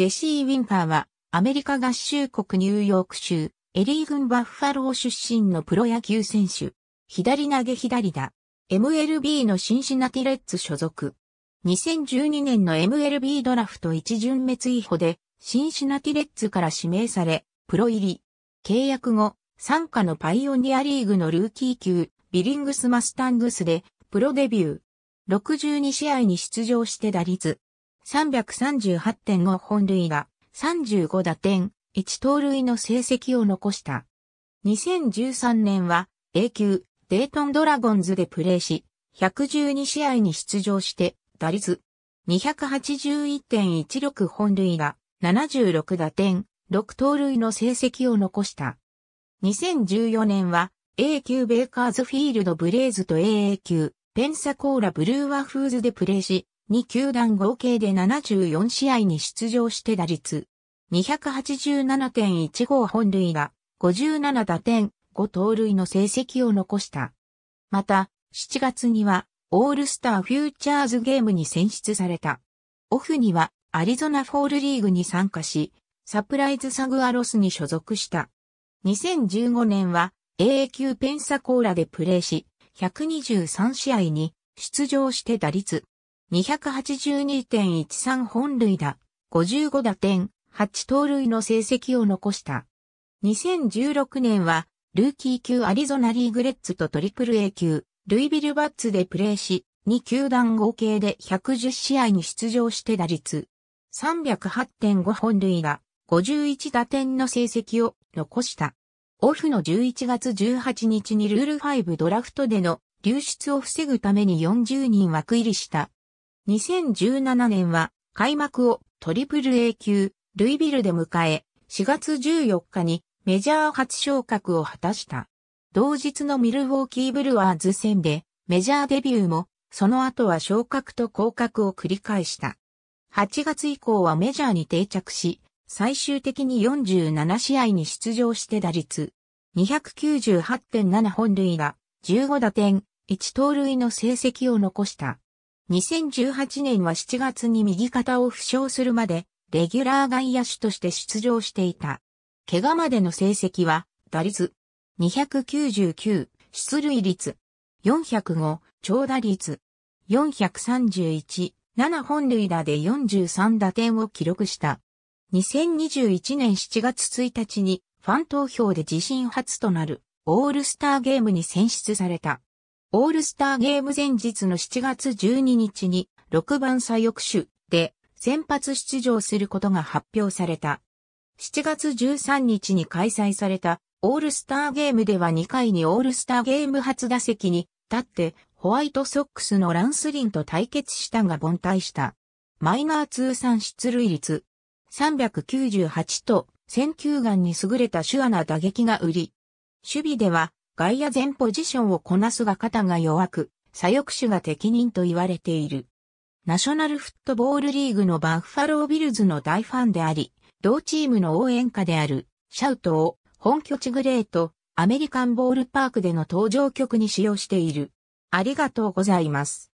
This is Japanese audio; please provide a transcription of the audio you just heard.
ジェシー・ウィンファーは、アメリカ合衆国ニューヨーク州、エリー郡バッファロー出身のプロ野球選手。左投げ左打。MLB のシンシナティレッツ所属。2012年の MLB ドラフト一巡目追捕で、シンシナティレッツから指名され、プロ入り。契約後、参加のパイオニアリーグのルーキー級、ビリングスマスタングスで、プロデビュー。62試合に出場して打率、338.5本塁打、35打点、1盗塁の成績を残した。2013年は A 級デートンドラゴンズでプレーし、112試合に出場して、打率281.16本塁打、76打点、6盗塁の成績を残した。2014年は A 級ベイカーズフィールドブレイズと AA 級ペンサコーラブルーワフーズでプレーし、2球団合計で74試合に出場して打率287.15本塁打、57打点、5盗塁の成績を残した。また、7月には、オールスターフューチャーズゲームに選出された。オフには、アリゾナフォールリーグに参加し、サプライズサグアロスに所属した。2015年は、AA 級ペンサコーラでプレーし、123試合に出場して打率282.13本塁打、55打点、8盗塁の成績を残した。2016年は、ルーキー級アリゾナリーグレッツとトリプル A 級、ルイビルバッツでプレーし、2球団合計で110試合に出場して打率、308.5本塁打、51打点の成績を残した。オフの11月18日にルール5ドラフトでの流出を防ぐために40人枠入りした2017年は開幕をトリプル A 級ルイビルで迎え、4月14日にメジャー初昇格を果たした。同日のミルウォーキーブルワーズ戦でメジャーデビューも、その後は昇格と降格を繰り返した。8月以降はメジャーに定着し、最終的に47試合に出場して打率298.7本塁打、15打点、1盗塁の成績を残した。2018年は7月に右肩を負傷するまで、レギュラー外野手として出場していた。怪我までの成績は、打率299、出塁率405、長打率431、7本塁打で43打点を記録した。2021年7月1日にファン投票で自身初となるオールスターゲームに選出された。オールスターゲーム前日の7月12日に6番左翼手で先発出場することが発表された。7月13日に開催されたオールスターゲームでは2回にオールスターゲーム初打席に立ってホワイトソックスのランスリンと対決したが凡退した。マイナー通算出塁率398と選球眼に優れた手アな打撃が売り。守備では外野前ポジションをこなすが肩が弱く、左翼手が適任と言われている。ナショナルフットボールリーグのバッファロービルズの大ファンであり、同チームの応援歌である、シャウトを本拠地グレート、アメリカンボールパークでの登場曲に使用している。ありがとうございます。